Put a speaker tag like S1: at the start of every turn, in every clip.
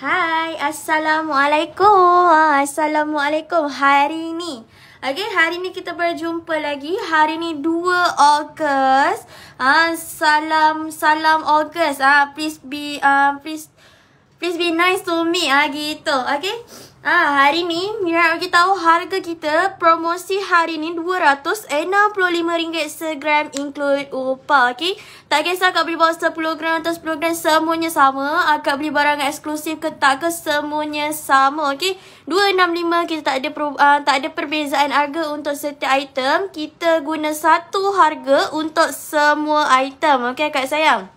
S1: Hai, Assalamualaikum. Assalamualaikum. Hari ni. Okay, hari ni kita berjumpa lagi. Hari ni 2 Ogos. Ah, salam salam Ogos. Ah, please be ah, please Please be nice to me ah gitu. Okay? Ah hari ni Mira bagi tahu harga kita promosi hari ni RM265 segram include upah, okey. Tak kisah kau beli bawah 10 gram atau 10 gram semuanya sama. Akak ah, beli barang eksklusif ke tak ke semuanya sama okey. 265 kita tak ada uh, tak ada perbezaan harga untuk setiap item. Kita guna satu harga untuk semua item okey kak sayang.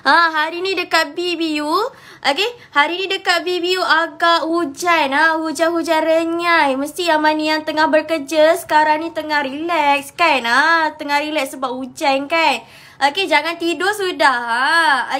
S1: Ha, hari ni dekat BBU. Okay. Hari ni dekat BBU agak hujan. Ha, hujan-hujan renyai. Mesti Amani yang tengah bekerja sekarang ni tengah relax kan. Ha, tengah relax sebab hujan kan. Okay. Jangan tidur sudah. Ha.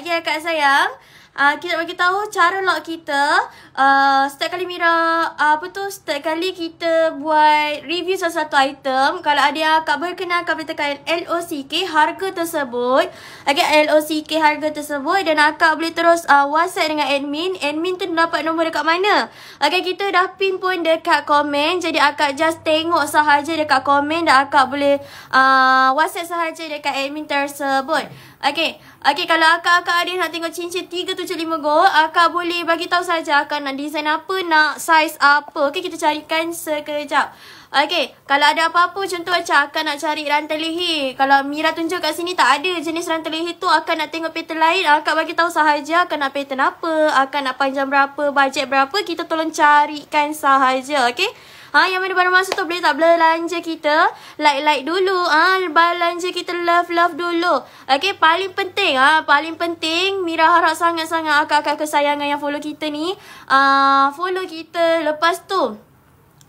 S1: Okay, Kak Sayang uh, kita bagi tahu cara log kita uh, setiap kali Mira uh, apa tu setiap kali kita buat review sesuatu item kalau ada yang akak berkenan akak boleh tekan LOCK harga tersebut okay, LOCK harga tersebut dan akak boleh terus uh, whatsapp dengan admin admin tu dapat nombor dekat mana okay, kita dah pin pun dekat komen jadi akak just tengok sahaja dekat komen dan akak boleh uh, whatsapp sahaja dekat admin tersebut Okay. Okay, kalau akak-akak ada nak tengok cincin 375 gold, akak boleh bagi tahu saja akak nak design apa, nak size apa. Okay, kita carikan sekejap. Okay, kalau ada apa-apa contoh macam akak nak cari rantai leher. Kalau Mira tunjuk kat sini tak ada jenis rantai leher tu, akak nak tengok pattern lain, akak bagi tahu sahaja akak nak pattern apa, akak nak panjang berapa, bajet berapa, kita tolong carikan sahaja, okay? Ha, yang mana baru masuk tu boleh tak belanja kita? Like-like dulu. ah ha, belanja kita love-love dulu. Okay, paling penting. ah ha, paling penting. Mira harap sangat-sangat akak-akak kesayangan yang follow kita ni. ah uh, follow kita. Lepas tu,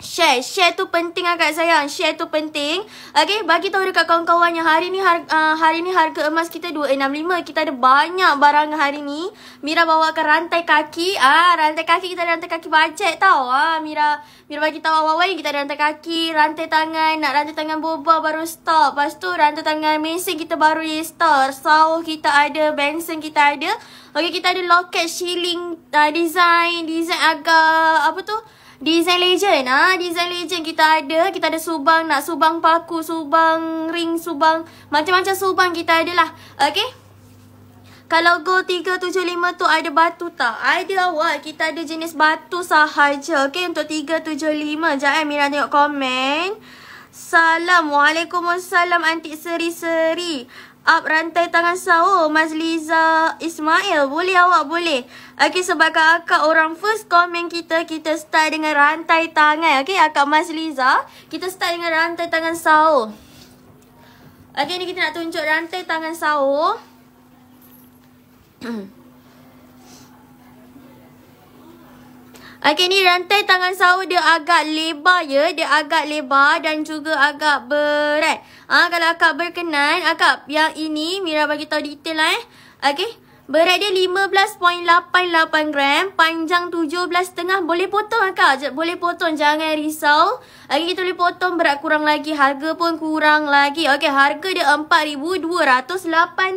S1: Share. Share tu penting agak sayang. Share tu penting. Okay. Bagi tahu dekat kawan-kawan yang hari ni, har, uh, hari ni harga emas kita RM265. Kita ada banyak barang hari ni. Mira bawa ke rantai kaki. Ah, rantai kaki kita ada rantai kaki bajet tau. Ah, Mira Mira bagi tahu awal-awal ni kita ada rantai kaki. Rantai tangan. Nak rantai tangan boba baru stop. Lepas tu rantai tangan mesin kita baru restore. Saw kita ada. Benson kita ada. Okay. Kita ada loket shilling. Uh, design. Design agak apa tu. Design legend ha? Design legend kita ada Kita ada subang Nak subang paku Subang ring Subang Macam-macam subang kita ada lah Okay Kalau go 375 tu ada batu tak? Ada awak Kita ada jenis batu sahaja Okay untuk 375 Jangan Mira tengok komen Assalamualaikum Assalam antik seri-seri up rantai tangan sawo Mas Liza Ismail. Boleh awak boleh. Okey sebab kak akak orang first komen kita kita start dengan rantai tangan. Okey akak Mas Liza, kita start dengan rantai tangan sawo. Okey ni kita nak tunjuk rantai tangan sawo. Okey ni rantai tangan sawah dia agak lebar ya. Dia agak lebar dan juga agak berat. Ah ha, kalau akak berkenan, akak yang ini Mira bagi tahu detail lah eh. Okey. Berat dia 15.88 gram. Panjang 17.5. Boleh potong akak. Boleh potong. Jangan risau. lagi kita boleh potong berat kurang lagi. Harga pun kurang lagi. Okay, harga dia RM4,208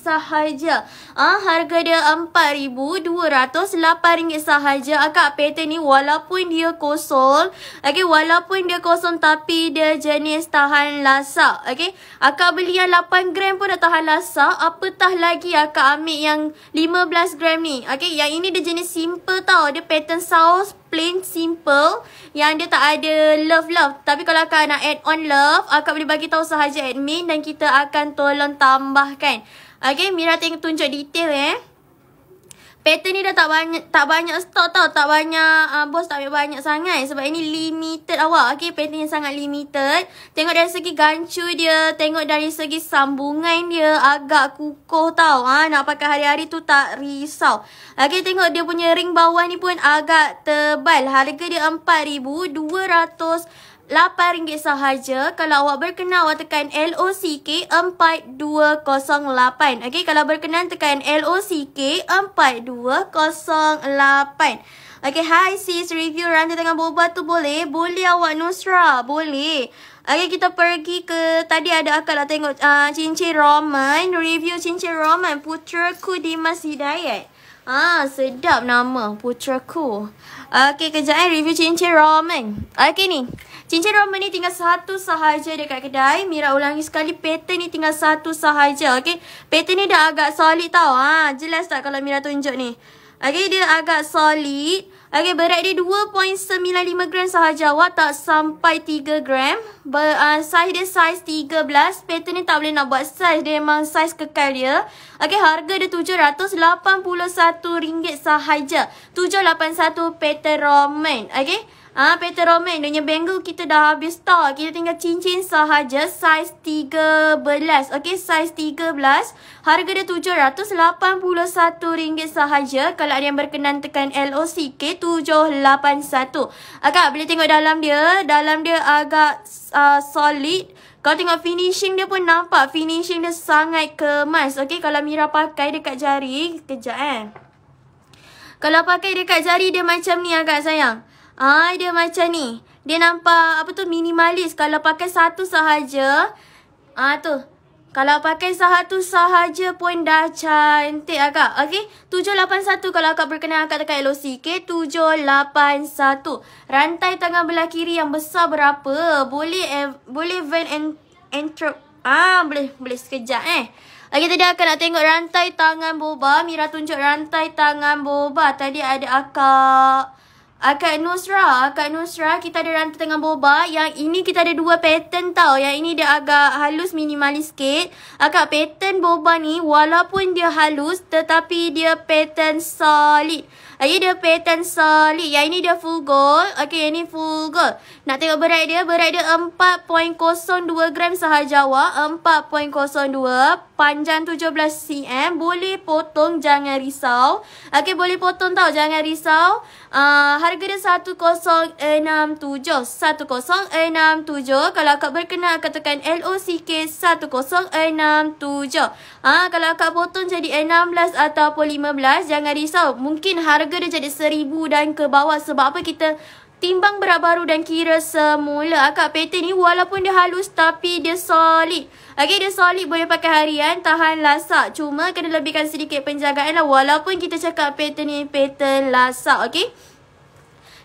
S1: sahaja. Ah, ha, harga dia RM4,208 sahaja. Akak, pattern ni walaupun dia kosong. Okay, walaupun dia kosong tapi dia jenis tahan lasak. Okay, akak beli yang 8 gram pun dah tahan lasak. Apatah lagi akak ambil yang yang 15 gram ni. Okay, yang ini dia jenis simple tau. Dia pattern saus plain simple yang dia tak ada love-love. Tapi kalau akak nak add on love, akak boleh bagi tahu sahaja admin dan kita akan tolong tambahkan. Okay, Mira tengok tunjuk detail eh. Pattern ni dah tak banyak tak banyak stok tau. Tak banyak uh, bos tak banyak sangat. Sebab ini limited awak. Okay, pattern yang sangat limited. Tengok dari segi gancu dia. Tengok dari segi sambungan dia. Agak kukuh tau. Ha? Nak pakai hari-hari tu tak risau. Okay, tengok dia punya ring bawah ni pun agak tebal. Harga dia RM4,200. RM8 sahaja kalau awak berkenan awak tekan LOCK 4208. Okey, kalau berkenan tekan LOCK 4208. Okey, hi sis review run di tengah boba tu boleh? Boleh awak Nusra, boleh. Okey, kita pergi ke tadi ada akal dah tengok uh, cincin Roman, review cincin Roman putraku di Masidayat. Ah, sedap nama putraku. Okey, kejap eh review cincin Roman. Okey ni. Cincin Roma ni tinggal satu sahaja dekat kedai. Mira ulangi sekali. Pattern ni tinggal satu sahaja. Okay. Pattern ni dah agak solid tau. Ha, jelas tak kalau Mira tunjuk ni. Okay. Dia agak solid. Okay. Berat dia 2.95 gram sahaja. Awak tak sampai 3 gram. Ber, uh, size dia size 13. Pattern ni tak boleh nak buat size. Dia memang size kekal dia. Okay. Harga dia RM781 sahaja. 781 pattern Roman. Okay. Okay. Ah, ha, Peter Roman, dia punya bangle kita dah habis stock. Kita tinggal cincin sahaja saiz 13. Okey, saiz 13. Harga dia RM781 sahaja. Kalau ada yang berkenan tekan LOC K781. Agak boleh tengok dalam dia. Dalam dia agak uh, solid. Kau tengok finishing dia pun nampak. Finishing dia sangat kemas. Okey, kalau Mira pakai dekat jari. Kejap eh. Kalau pakai dekat jari dia macam ni agak ah, sayang. Ah, dia macam ni. Dia nampak apa tu minimalis kalau pakai satu sahaja. Ah tu. Kalau pakai satu sahaja pun dah cantik agak. Okey, 781 kalau akak berkenan akak tekan LOC. Okey, 781. Rantai tangan belah kiri yang besar berapa? Boleh eh, boleh van and intro, Ah, boleh boleh sekejap eh. Okey, tadi akak nak tengok rantai tangan boba. Mira tunjuk rantai tangan boba. Tadi ada akak. Akak Nusra, Akak Nusra, kita ada rantai tengah boba. Yang ini kita ada dua pattern tau. Yang ini dia agak halus minimalis sikit. Akak pattern boba ni walaupun dia halus tetapi dia pattern solid. Ini ah, ya, dia pattern solid. Yang ini dia full gold. Okay, yang ini full gold. Nak tengok berat dia. Berat dia 4.02 gram sahaja awak. 4.02. Panjang 17 cm. Boleh potong. Jangan risau. Okay, boleh potong tau. Jangan risau uh, harga dia RM1067. RM1067. Kalau akak berkenan, akak tekan LOCK RM1067. Uh, kalau akak potong jadi RM16 ataupun RM15, jangan risau. Mungkin harga dia jadi RM1000 dan ke bawah. Sebab apa kita... Timbang berat baru dan kira semula Akak peta ni walaupun dia halus tapi dia solid Okay dia solid boleh pakai harian Tahan lasak Cuma kena lebihkan sedikit penjagaan lah Walaupun kita cakap peta ni peta lasak Okay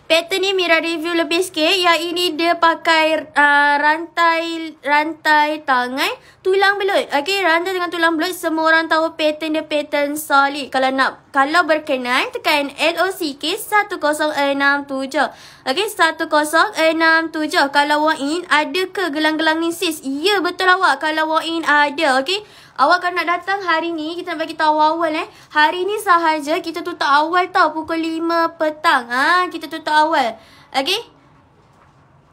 S1: Pattern ni Mira review lebih sikit. Yang ini dia pakai uh, rantai rantai tangan. Tulang belut. Okay, rantai dengan tulang belut. Semua orang tahu pattern dia pattern solid. Kalau nak kalau berkenan, tekan LOCK 1067. Okay, 1067. Kalau walk-in, ada ke gelang-gelang ni sis? Ya, betul awak. Kalau walk-in, ada. Okay. Awak kan nak datang hari ni Kita nak bagi tahu awal eh Hari ni sahaja kita tutup awal tau Pukul 5 petang ha? Kita tutup awal Okay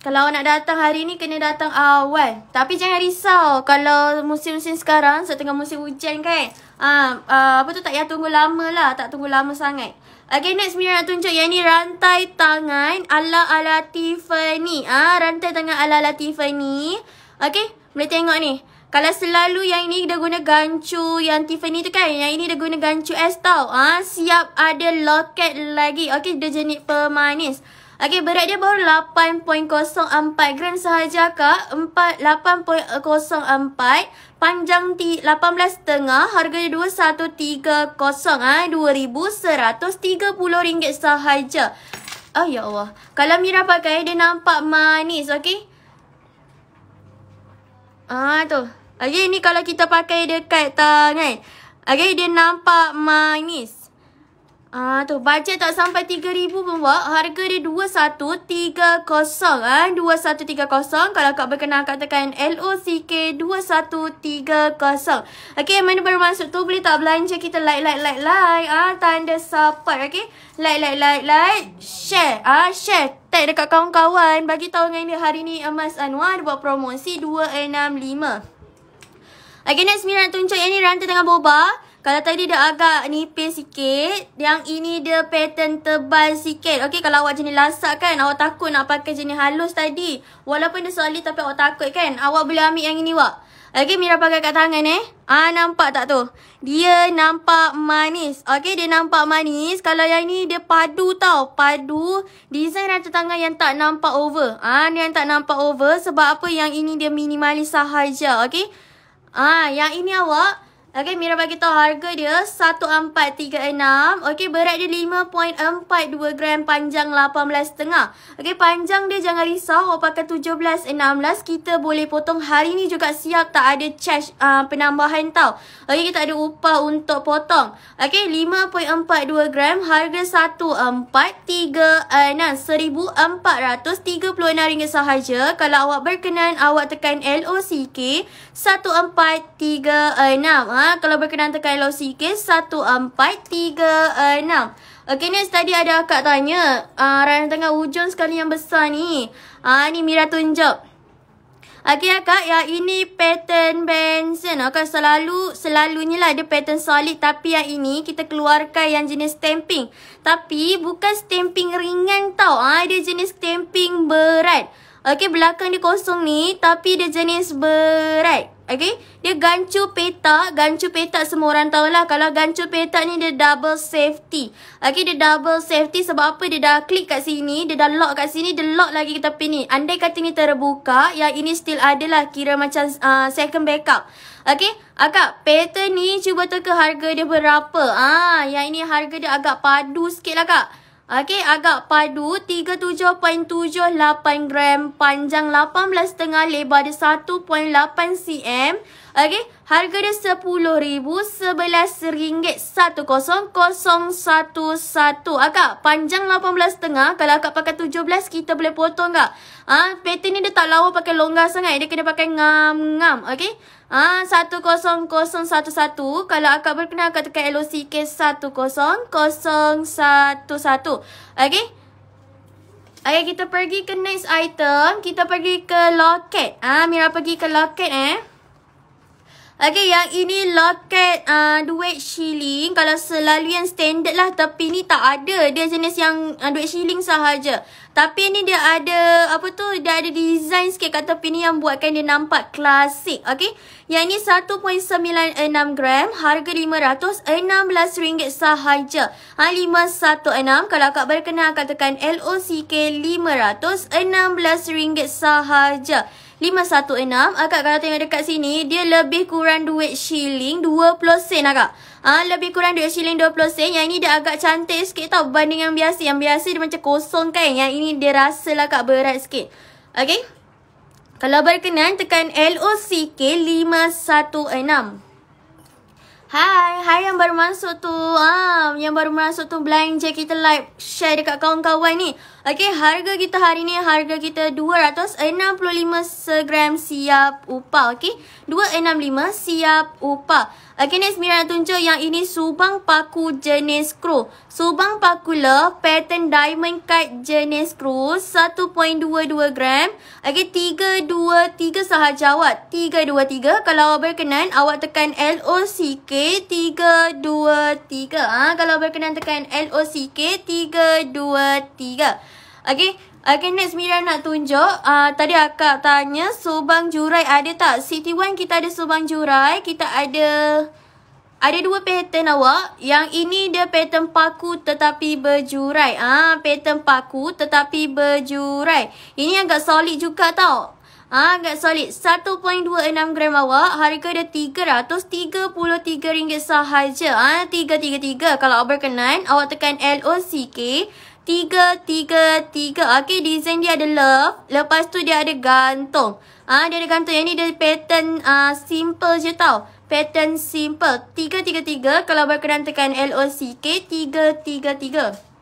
S1: kalau awak nak datang hari ni, kena datang awal. Tapi jangan risau kalau musim-musim sekarang, setengah musim hujan kan. Ha, uh, apa tu tak payah tunggu lama lah. Tak tunggu lama sangat. Okay, next Mira nak tunjuk yang ni rantai tangan ala ala Tiffany. Ah, ha, rantai tangan ala ala Tiffany. Okay, boleh tengok ni. Kalau selalu yang ini dah guna gancu yang Tiffany tu kan. Yang ini dah guna gancu S tau. Ha? Siap ada loket lagi. Okey, dia jenis pemanis. Okey, berat dia baru 8.04 gram sahaja kak. 8.04. Panjang 18.5. harganya dia 2130. Ha? RM2,130 sahaja. Oh, ya Allah. Kalau Mira pakai, dia nampak manis. okay? Ah tu. Okay, ni kalau kita pakai dekat tangan. Okay, dia nampak manis. Ah uh, tu, baca tak sampai RM3,000 pun buat. Harga dia RM2,130. Eh? RM2,130. Kalau kau berkenan, kau tekan L-O-C-K-2130. Okay, mana baru masuk tu, boleh tak belanja kita like, like, like, like. Ah, uh, tanda support, okay. Like, like, like, like. Share. Ah, uh, share. Tag dekat kawan-kawan. Bagi tahu dengan dia hari ni, Emas Anwar buat promosi 265. Okay, next Mira nak tunjuk yang ni rantai tengah boba. Kalau tadi dia agak nipis sikit. Yang ini dia pattern tebal sikit. Okay, kalau awak jenis lasak kan. Awak takut nak pakai jenis halus tadi. Walaupun dia solid tapi awak takut kan. Awak boleh ambil yang ini, wak. Okay, Mira pakai kat tangan eh. Ah nampak tak tu? Dia nampak manis. Okay, dia nampak manis. Kalau yang ni dia padu tau. Padu. Design rantai tangan yang tak nampak over. Ah ni yang tak nampak over. Sebab apa yang ini dia minimalis sahaja. Okay. Ah, yang ini awak Okay, Mira bagi tahu harga dia 1436. Okay, berat dia 5.42 gram panjang 18.5. Okay, panjang dia jangan risau. Awak pakai 17.16. Kita boleh potong hari ni juga siap. Tak ada charge uh, penambahan tau. Okay, kita ada upah untuk potong. Okay, 5.42 gram harga 1436. RM1,436 sahaja. Kalau awak berkenan, awak tekan LOCK 1436. Ha? Ah, kalau berkenan tekan LOC kes 1436 Okay ni tadi ada akak tanya uh, ah, Rana tengah hujung sekali yang besar ni Ah uh, Ni Mira tunjuk Okay akak ya ini pattern benzen Akak selalu selalunya lah ada pattern solid Tapi yang ini kita keluarkan yang jenis stamping Tapi bukan stamping ringan tau Ah uh, Dia jenis stamping berat Okay belakang dia kosong ni tapi dia jenis berat Okay? Dia gancu petak. Gancu petak semua orang tahu lah. Kalau gancu petak ni dia double safety. Okay? Dia double safety sebab apa? Dia dah klik kat sini. Dia dah lock kat sini. Dia lock lagi ke tepi ni. Andai kata ni terbuka. Yang ini still ada lah. Kira macam uh, second backup. Okay? Akak, petak ni cuba tukar harga dia berapa? Ah, Yang ini harga dia agak padu sikit lah kak. Okey, agak padu 37.78 gram, panjang 18.5, lebar dia 1.8 cm. Okey, Harga dia RM10,000 Sebelas ringgit Satu kosong kosong satu satu Akak panjang 18 tengah Kalau akak pakai 17 kita boleh potong tak? ha? Peti ni dia tak lawa pakai longgar sangat Dia kena pakai ngam ngam Okay ha, Satu kosong kosong satu satu Kalau akak berkenan akak tekan LOCK Satu kosong kosong satu satu Okay Okay, kita pergi ke next item. Kita pergi ke loket. Ah, ha, Mira pergi ke loket eh. Okay, yang ini loket uh, duit shilling. Kalau selalu yang standard lah. Tapi ni tak ada. Dia jenis yang uh, duit shilling sahaja. Tapi ni dia ada, apa tu? Dia ada design sikit kat tepi ni yang buatkan dia nampak klasik. Okay. Yang ni 1.96 gram. Harga RM516 sahaja. Ha, 516. Kalau akak berkenan, akak tekan LOCK RM516 sahaja. 516 Akak kalau tengok dekat sini Dia lebih kurang duit shilling 20 sen akak ha, Lebih kurang duit shilling 20 sen Yang ini dia agak cantik sikit tau Berbanding yang biasa Yang biasa dia macam kosong kan Yang ini dia rasa lah kak berat sikit Okay Kalau berkenan tekan LOCK 516 Hai, hai yang baru masuk tu ah, Yang baru masuk tu belanja kita live Share dekat kawan-kawan ni Okay, harga kita hari ni Harga kita 265 segram siap upah Okay, 265 siap upah Okay, next Mira nak tunjuk Yang ini subang paku jenis crew Subang paku lah Pattern diamond cut jenis crew 1.22 gram Okay, 323 sahaja awak 323 Kalau awak berkenan Awak tekan LOCK K tiga, dua, tiga. Ha, kalau berkenan tekan LOC k tiga, dua, tiga. Okey, okay, next Mira nak tunjuk. Uh, tadi akak tanya, subang jurai ada tak? City One kita ada subang jurai. Kita ada ada dua pattern awak. Yang ini dia pattern paku tetapi berjurai. Ah, ha, pattern paku tetapi berjurai. Ini agak solid juga tau. Ah, ha, agak solid. 1.26 gram awak, harga dia RM333 sahaja. Ah, ha, 333. Kalau awak berkenan, awak tekan L O C LOCK. 333. Okey, desain dia ada love. Lepas tu dia ada gantung. Ah, ha, dia ada gantung. Yang ni dia pattern uh, simple je tau. Pattern simple. 333. Kalau berkenan tekan L O C LOCK. 333.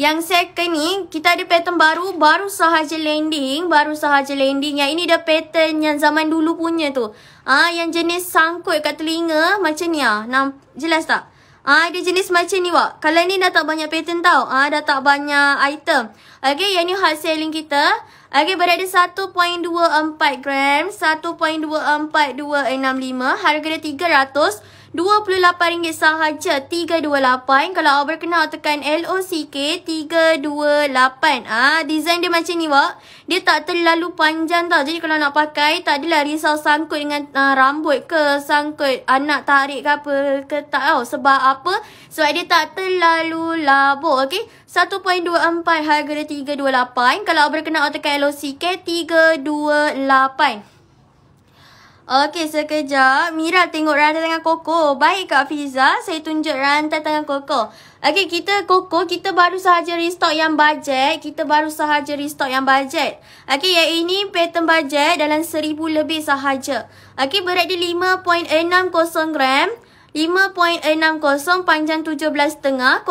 S1: Yang second ni, kita ada pattern baru, baru sahaja landing, baru sahaja landing. Yang ini dah pattern yang zaman dulu punya tu. Ah, ha, yang jenis sangkut kat telinga macam ni ah. Nam, jelas tak? Ah, ha, dia jenis macam ni wak. Kalau ni dah tak banyak pattern tau. Ah, ha, dah tak banyak item. okay yang ni hard selling kita. okay berada 1.24 gram, 1.24265, harga dia 300. RM28 sahaja 328 kalau awak berkenal tekan LOCK 328 ah ha, design dia macam ni wak dia tak terlalu panjang tau jadi kalau nak pakai tak adalah risau sangkut dengan ha, rambut ke sangkut anak tarik ke apa ke tak tau sebab apa sebab dia tak terlalu labuh okey 1.24 harga dia 328 kalau awak berkenal tekan LOCK 328 Okey, sekejap. Mira tengok rantai tangan Koko. Baik Kak Fiza, saya tunjuk rantai tangan Koko. Okey, kita Koko, kita baru sahaja restock yang bajet. Kita baru sahaja restock yang bajet. Okey, yang ini pattern bajet dalam seribu lebih sahaja. Okey, berat dia 5.60 gram. 5.60 panjang 17.5 0.6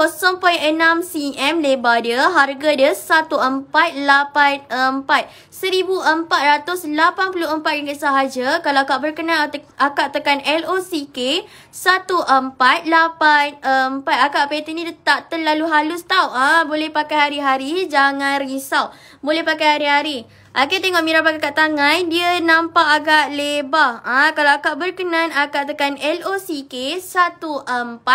S1: cm lebar dia harga dia 1484 RM1,484 sahaja kalau kak berkenan akak tekan LOCK 1484 akak peti ni tak terlalu halus tau ah boleh pakai hari-hari jangan risau boleh pakai hari-hari Akak okay, tengok Mira pakai kat tangan, dia nampak agak lebar. Ah, kalau akak berkenan, akak tekan LOCK 1484.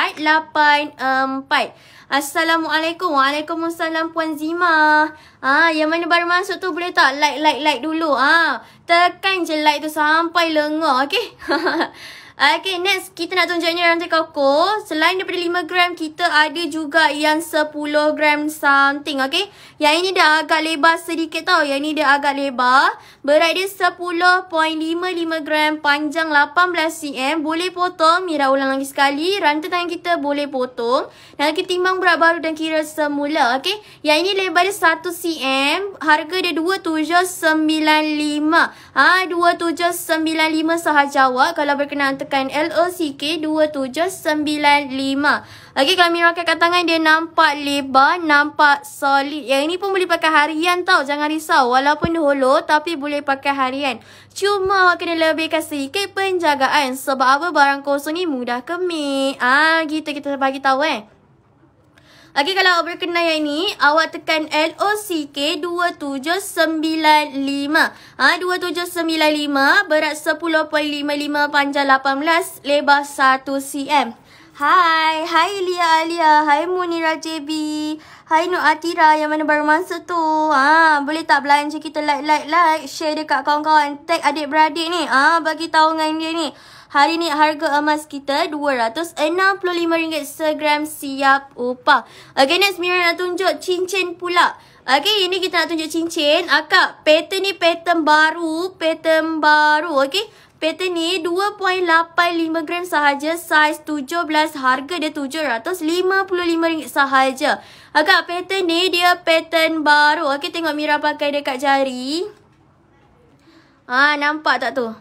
S1: Assalamualaikum. Waalaikumsalam Puan Zima. Ah, ha, yang mana baru masuk tu boleh tak like like like dulu. Ah, tekan je like tu sampai lengah, okey. Okay, next kita nak tunjuknya rantai koko. Selain daripada 5 gram, kita ada juga yang 10 gram something, okay? Yang ini dia agak lebar sedikit tau. Yang ini dia agak lebar. Berat dia 10.55 gram, panjang 18 cm. Boleh potong, Mira ulang lagi sekali. Rantai tangan kita boleh potong. Dan kita timbang berat baru dan kira semula, okay? Yang ini lebar dia 1 cm. Harga dia 2795. Ah ha, 2795 sahaja awak kalau berkenaan tekan LOCK2795. Okay, kalau Mira kat tangan dia nampak lebar, nampak solid. Yang ini pun boleh pakai harian tau. Jangan risau. Walaupun holo tapi boleh pakai harian. Cuma awak kena lebihkan sedikit penjagaan. Sebab apa barang kosong ni mudah kemik. Ah, gitu kita bagi tahu eh. Okey kalau awak berkenan yang ni awak tekan L O C K 2795. Ha 2795 berat 10.55 panjang 18 lebar 1 cm. Hai, hai Lia Alia, hai Munira JB, hai Nur Atira yang mana baru masuk tu. Ha, boleh tak belanja kita like like like, share dekat kawan-kawan, tag adik-beradik ni. Ah, bagi tahu dengan dia ni. Hari ni harga emas kita RM265 segram siap upah. Okay, next Mira nak tunjuk cincin pula. Okay, ini kita nak tunjuk cincin. Akak, pattern ni pattern baru. Pattern baru, okay. Pattern ni 2.85 gram sahaja. Size 17. Harga dia RM755 sahaja. Akak, pattern ni dia pattern baru. Okay, tengok Mira pakai dekat jari. Ah nampak tak tu?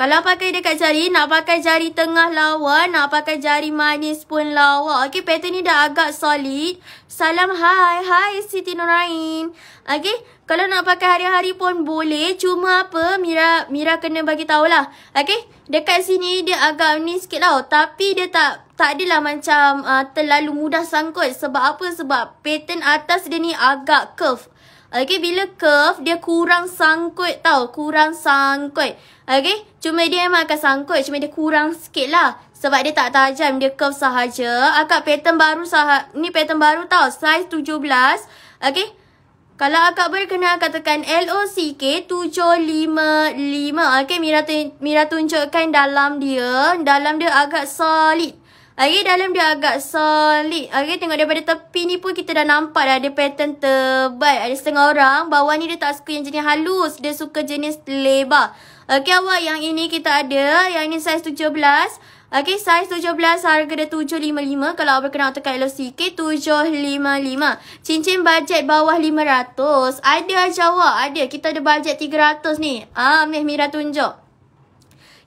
S1: Kalau pakai dekat jari, nak pakai jari tengah lawa, nak pakai jari manis pun lawa. Okey, pattern ni dah agak solid. Salam hai, hai Siti Nurain. Okey, kalau nak pakai hari-hari pun boleh. Cuma apa, Mira Mira kena bagi tahulah. Okey, dekat sini dia agak ni sikit tau. Tapi dia tak tak adalah macam uh, terlalu mudah sangkut. Sebab apa? Sebab pattern atas dia ni agak curve. Okay, bila curve dia kurang sangkut tau. Kurang sangkut. Okay, cuma dia memang akan sangkut. Cuma dia kurang sikit lah. Sebab dia tak tajam. Dia curve sahaja. Akak pattern baru sahaja. Ni pattern baru tau. Size 17. Okay, Kalau akak berkena akak tekan LOCK 755. Okey, Mira, tun Mira tunjukkan dalam dia. Dalam dia agak solid lagi dalam dia agak solid. Lagi tengok daripada tepi ni pun kita dah nampak dah ada pattern tebal. Ada setengah orang. Bawah ni dia tak suka yang jenis halus. Dia suka jenis lebar. Okey awak yang ini kita ada. Yang ini saiz 17. Okey, size 17 harga dia 755. Kalau awak kenal tekan LOCK, 755. Cincin bajet bawah 500. Ada je awak, ada. Kita ada bajet 300 ni. Ah, Meh Mira tunjuk.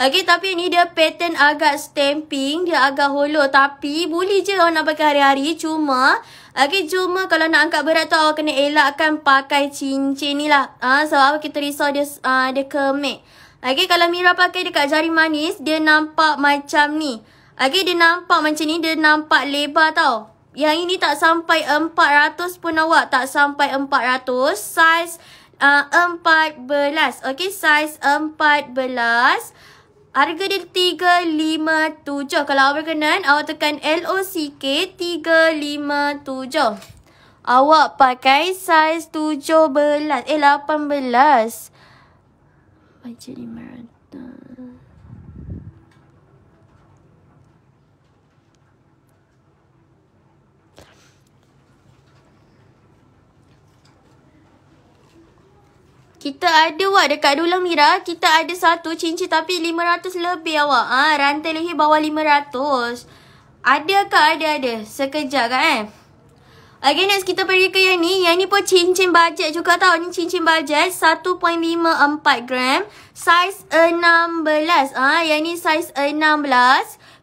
S1: Okay, tapi ni dia pattern agak stamping. Dia agak hollow. Tapi, boleh je awak nak pakai hari-hari. Cuma, okay, cuma kalau nak angkat berat tu, awak kena elakkan pakai cincin ni lah. Ha, sebab kita risau dia, ha, dia kemek. Okay, kalau Mira pakai dekat jari manis, dia nampak macam ni. Okay, dia nampak macam ni. Dia nampak lebar tau. Yang ini tak sampai 400 pun awak. Tak sampai 400. Size uh, 14. Okay, size 14. 14. Harga dia 357. Kalau awak berkenan, awak tekan LOCK 357. Awak pakai saiz 17. Eh, 18. Baju Kita ada awak dekat Dulu Mira. Kita ada satu cincin tapi 500 lebih awak. Ha, rantai leher bawah 500. Ada ke ada ada? Sekejap kan eh. Okay next kita pergi ke yang ni. Yang ni pun cincin bajet juga tau. Ni cincin bajet 1.54 gram. Size 16. Ah, ha, yang ni size 16.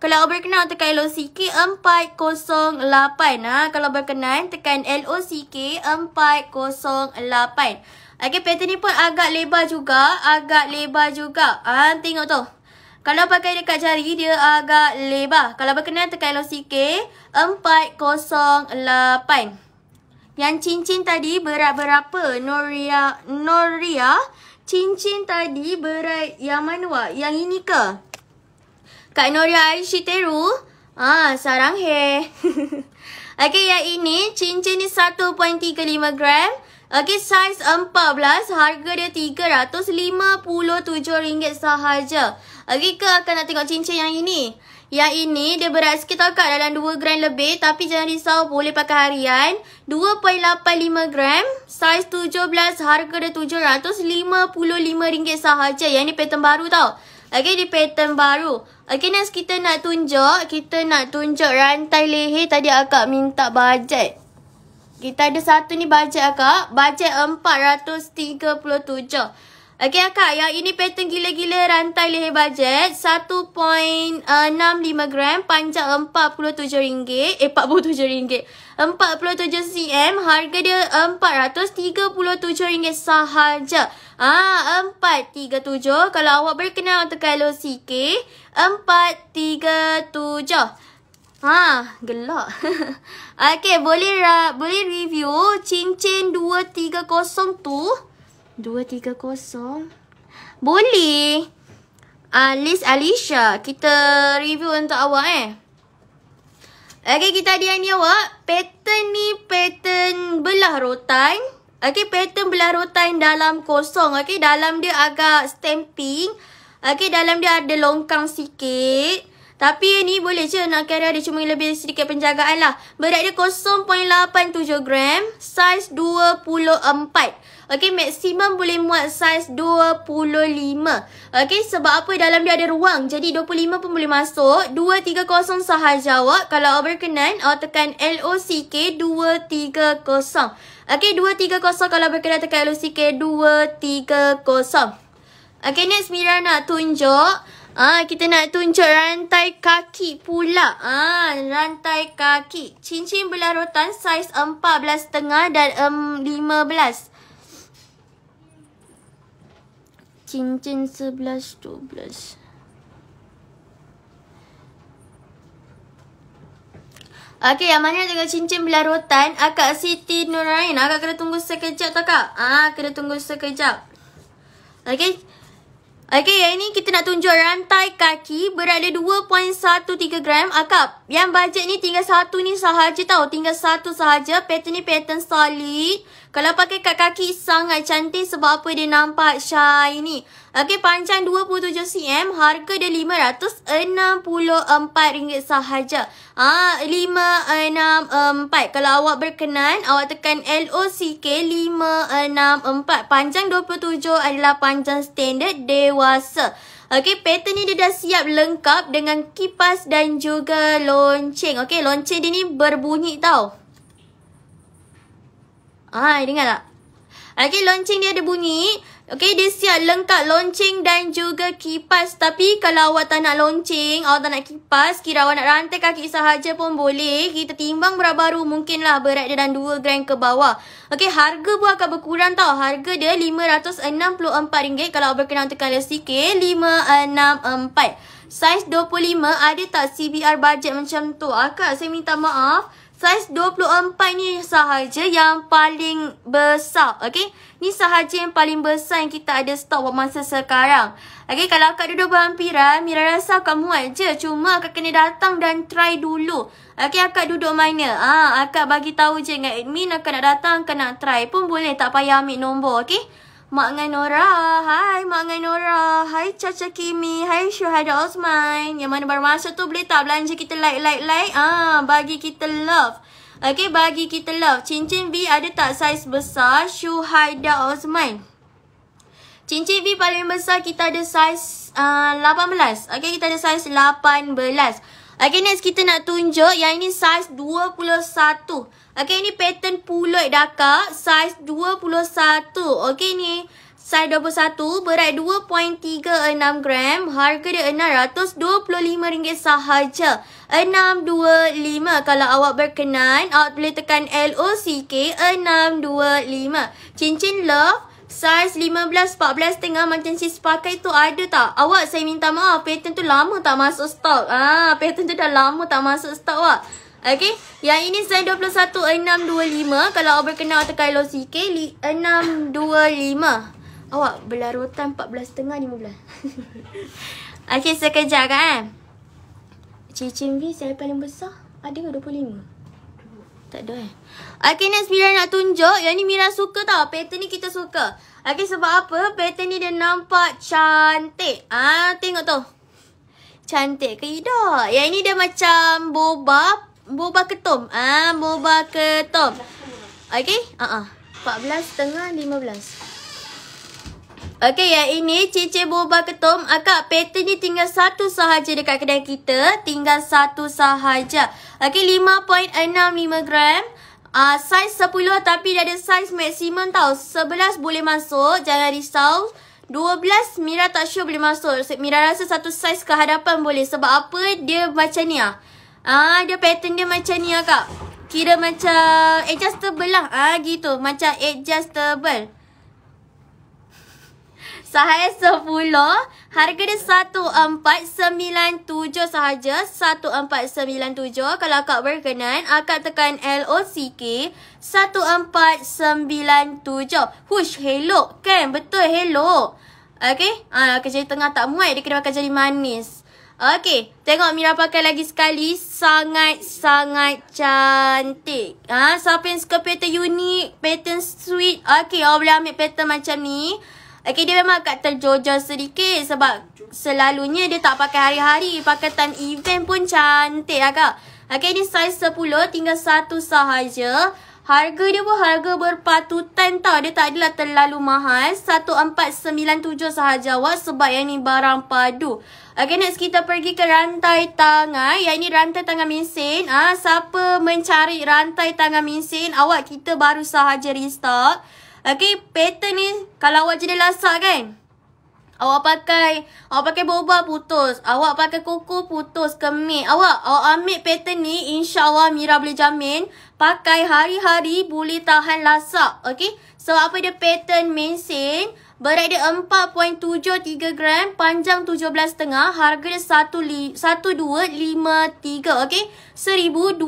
S1: Kalau berkenan tekan LOCK 408. Ha, kalau berkenan tekan LOCK 408. 408. Okay, pattern ni pun agak lebar juga. Agak lebar juga. Ah, tengok tu. Kalau pakai dekat jari, dia agak lebar. Kalau berkenan, tekan low sikit. 408. Yang cincin tadi berat berapa? Noria. Noria. Cincin tadi berat yang mana wak? Yang ini ke? Kak Noria Aishiteru. Ah, sarang he. okay, yang ini. Cincin ni 1.35 gram. 1.35 gram. Okey, saiz 14. Harga dia RM357 sahaja. Okey, ke akan nak tengok cincin yang ini? Yang ini dia berat sikit tau kak dalam 2 gram lebih tapi jangan risau boleh pakai harian. 2.85 gram, saiz 17, harga dia RM755 sahaja. Yang ini pattern baru tau. Okey, di pattern baru. Okey, next kita nak tunjuk, kita nak tunjuk rantai leher tadi akak minta bajet. Kita ada satu ni bajet akak. Bajet tujuh. Okay akak, yang ini pattern gila-gila rantai leher bajet. enam lima gram, panjang empat puluh RM47. Eh, ringgit, empat puluh tujuh cm harga dia empat ratus tiga puluh tujuh ringgit sahaja. Ah, empat tiga tujuh. Kalau awak berkenal, tekan lo sikit. tiga tujuh. Ha, gelak. okay, boleh uh, boleh review cincin 230 tu? 230? Boleh. Uh, ah, Liz Alicia, kita review untuk awak eh. Okay, kita ada yang ni awak. Pattern ni pattern belah rotan. Okay, pattern belah rotan dalam kosong. Okay, dalam dia agak stamping. Okay, dalam dia ada longkang sikit. Tapi ni boleh je nak carry ada cuma lebih sedikit penjagaan lah. Berat dia 0.87 gram. size 24. Okay, maksimum boleh muat size 25. Okay, sebab apa dalam dia ada ruang. Jadi 25 pun boleh masuk. 230 sahaja awak. Kalau awak berkenan, awak tekan LOCK 230. Okay, 230 kalau berkenan tekan LOCK 230. Okay, next Mira nak tunjuk. Ah, kita nak tunjuk rantai kaki pula. Ah, rantai kaki. Cincin belah rotan saiz 14.5 dan um, 15. Cincin 11 12. Okey, yang mana dengan cincin belah rotan? Akak Siti Nurain. Akak kena tunggu sekejap tak, Kak? Ah, kena tunggu sekejap. Okey, Okay, yang ini kita nak tunjuk rantai kaki berada 2.13 gram. akap yang bajet ni tinggal satu ni sahaja tau. Tinggal satu sahaja. Pattern ni pattern solid. Kalau pakai kat kaki sangat cantik sebab apa dia nampak Syai ni. Okey panjang 27 cm harga dia RM564 sahaja. Ah ha, 564. Kalau awak berkenan awak tekan LOCK 564. Panjang 27 adalah panjang standard dewasa. Okey, pattern ni dia dah siap lengkap dengan kipas dan juga lonceng. Okey, lonceng dia ni berbunyi tau. Ah, dengar tak? Okay, launching dia ada bunyi. Okay, dia siap lengkap launching dan juga kipas. Tapi kalau awak tak nak launching, awak tak nak kipas, kira awak nak rantai kaki sahaja pun boleh. Kita timbang berapa baru, mungkinlah berat dia dan 2 gram ke bawah. Okay, harga pun akan berkurang tau. Harga dia RM564. Kalau berkenan tekan dia sikit, RM564. Saiz 25, ada tak CBR budget macam tu? Akak, ah, saya minta maaf saiz 24 ni sahaja yang paling besar. Okay. Ni sahaja yang paling besar yang kita ada stok buat masa sekarang. Okay. Kalau akak duduk berhampiran, Mira rasa akak muat je. Cuma akak kena datang dan try dulu. Okay. Akak duduk mana? Ah, ha, akak bagi tahu je dengan admin. Akak nak datang, akak nak try pun boleh. Tak payah ambil nombor. Okay. Mak Ngai Nora. Hai Mak Ngai Nora. Hai Caca Kimi. Hai Syuhada Osman. Yang mana baru masuk tu boleh tak belanja kita like like like. Ah, bagi kita love. Okay, bagi kita love. Cincin B ada tak saiz besar? Syuhaida Osman. Cincin B paling besar kita ada saiz uh, 18. Okay, kita ada saiz 18. Okay, next kita nak tunjuk yang ini saiz 21. Okay, ini pattern pulut daka. Size 21. Okay, ni size 21. Berat 2.36 gram. Harga dia RM625 sahaja. 625. Kalau awak berkenan, awak boleh tekan LOCK 625. Cincin love. Saiz 15, 14 tengah macam sis pakai tu ada tak? Awak saya minta maaf, pattern tu lama tak masuk stok. Ah, pattern tu dah lama tak masuk stok awak. Okay, yang ini sign 21625. Kalau awak berkenal atau kailo CK 625. Awak berlarutan 14 tengah 15. Okey, sekejap kan. Eh? Cicin V saya paling besar. Ada ke 25? Tak ada eh. Okey, next Mira nak tunjuk. Yang ni Mira suka tau. Pattern ni kita suka. Okay sebab apa? Pattern ni dia nampak cantik. Ah, tengok tu. Cantik ke tidak? Yang ini dia macam boba boba ketum. Ah, ha, boba ketum. Okey? Ha empat Uh setengah lima belas. Okay yang ini cincin boba ketom. Akak pattern ni tinggal satu sahaja dekat kedai kita, tinggal satu sahaja. Okay lima enam lima gram. Ah, uh, saiz 10 tapi dia ada saiz maksimum tau. 11 boleh masuk, jangan risau. 12 Mira tak sure boleh masuk. Mira rasa satu saiz ke hadapan boleh. Sebab apa? Dia macam ni ah. Ah, dia pattern dia macam ni akak. Lah, Kira macam adjustable lah. Ah, gitu. Macam adjustable. Sahaja sepuluh. Harga dia satu empat sembilan tujuh sahaja. satu empat sembilan tujuh. Kalau akak berkenan, akak tekan LOCK satu empat sembilan tujuh. Hush, hello. Kan? Betul, hello. Okay? Ah, kerja tengah tak muat. Dia kena makan jadi manis. Okay, tengok Mira pakai lagi sekali. Sangat-sangat cantik. Ha? Siapa yang suka pattern unik, pattern sweet. Okay, awak boleh ambil pattern macam ni. Okay, dia memang agak terjojol sedikit sebab selalunya dia tak pakai hari-hari. Pakai time event pun cantik agak. Okay, ni size 10 tinggal satu sahaja. Harga dia pun harga berpatutan tau. Dia tak adalah terlalu mahal. 1497 sahaja awak sebab yang ni barang padu. Okay, next kita pergi ke rantai tangan. Yang ini rantai tangan mesin. Ah, siapa mencari rantai tangan mesin? Awak kita baru sahaja restock. Okay, pattern ni kalau awak jadi lasak kan? Awak pakai awak pakai boba putus. Awak pakai kuku putus kemik. Awak awak ambil pattern ni insya-Allah Mira boleh jamin pakai hari-hari boleh tahan lasak. Okay? So apa dia pattern mesin? Berada 4.73 gram, panjang setengah, harga dia 1253, okey? RM1,253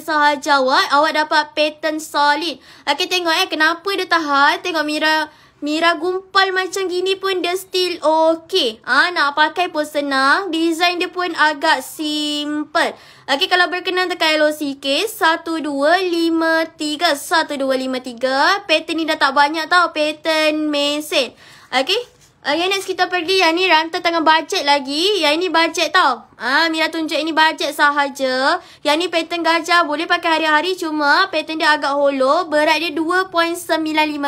S1: sahaja, what? Awak dapat pattern solid. Okey, tengok eh, kenapa dia tahan? Tengok Mira Mira gumpal macam gini pun dia still okay. Ah ha, nak pakai pun senang, design dia pun agak simple. Okay, kalau berkenan tekan LOC case 1, 2, 5, 3 1, 2, 5, 3 Pattern ni dah tak banyak tau Pattern mesin Okay Uh, yang next kita pergi Yang ni rantai tangan bajet lagi Yang ni bajet tau Ah, Mira tunjuk ini bajet sahaja Yang ni pattern gajah Boleh pakai hari-hari Cuma pattern dia agak hollow Berat dia 2.95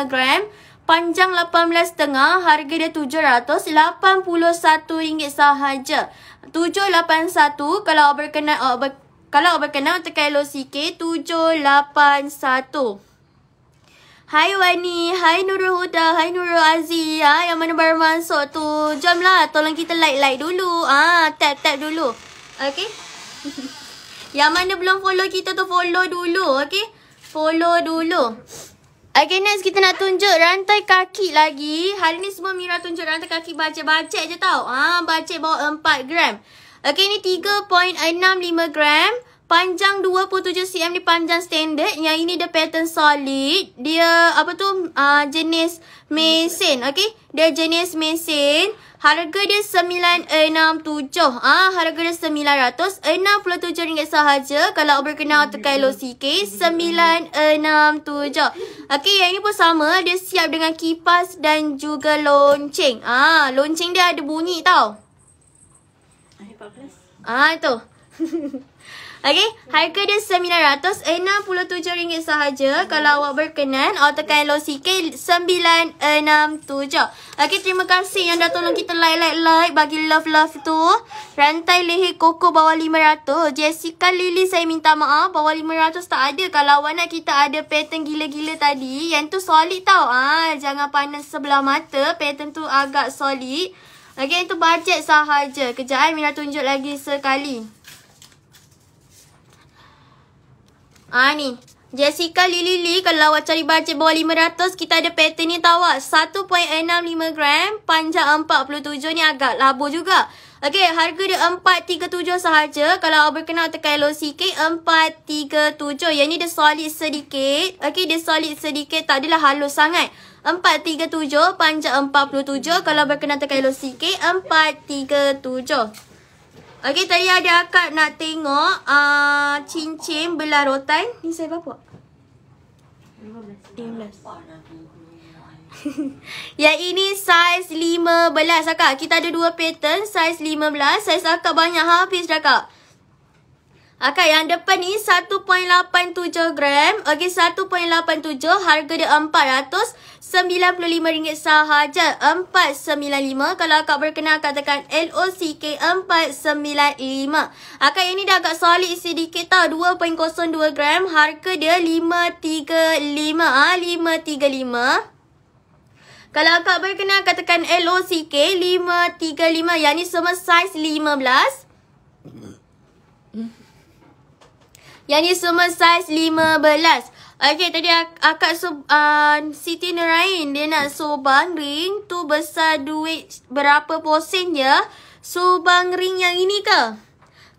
S1: gram Panjang 18.5 Harga dia RM781 sahaja 781 kalau berkenan uh, ber, kalau berkenan tekan elok sikit 781 Hai Wani, hai Nurul Huda, hai Nurul Aziz ya, ha? yang mana baru masuk tu. Jomlah, tolong kita like-like dulu. Ah, ha, tap-tap dulu. Okey. yang mana belum follow kita tu follow dulu, okey? Follow dulu. Okay next kita nak tunjuk rantai kaki lagi Hari ni semua Mira tunjuk rantai kaki bacik-bacik je tau ha, Bacik bawa 4 gram Okay ni 3.65 gram Panjang 2.7 cm ni panjang standard Yang ini dia pattern solid Dia apa tu uh, jenis mesin Okay dia jenis mesin Harga dia RM967. Ah, ha, harga dia RM967 sahaja. Kalau berkenal tekan low CK, RM967. Okey, yang ini pun sama. Dia siap dengan kipas dan juga lonceng. Ah, lonceng dia ada bunyi tau. Ah, ha, itu. Okay Harga dia RM967 sahaja Kalau awak berkenan Awak tekan low CK 967 Okay terima kasih Yang dah tolong kita like like like Bagi love love tu Rantai leher koko bawah RM500 Jessica Lily saya minta maaf Bawah RM500 tak ada Kalau awak nak kita ada pattern gila-gila tadi Yang tu solid tau ah ha, Jangan panas sebelah mata Pattern tu agak solid Okay, itu bajet sahaja. Kejap, eh, Mira tunjuk lagi sekali. Ah ni. Jessica Lily Lee kalau awak cari budget bawah 500 kita ada pattern ni tau awak. 1.65 gram panjang 47 ni agak labu juga. Okay, harga dia 437 sahaja. Kalau awak berkenal tekan low sikit, 437. Yang ni dia solid sedikit. Okay, dia solid sedikit. Tak adalah halus sangat. 437, panjang 47. Kalau berkenal tekan low sikit, 437. Okey, tadi ada akak nak tengok uh, cincin belah rotan. Ni saya bawa. 15. Ya ini saiz 15 akak. Kita ada dua pattern saiz 15. Saiz akak banyak habis dah akak. Akak yang depan ni 1.87 gram. okay 1.87 harga dia RM495 sahaja. RM495. Kalau akak berkenan akak tekan LOCK 495. Akak yang ni dah agak solid sedikit tau. 2.02 gram. Harga dia 535. Ah ha? 535. Kalau akak berkenan katakan LOCK 535 yang ni semua saiz 15. Yang ni semua saiz 15. Okay, tadi akak so, uh, Siti Nurain dia nak subang ring tu besar duit berapa posen je. Subang ring yang ini ke?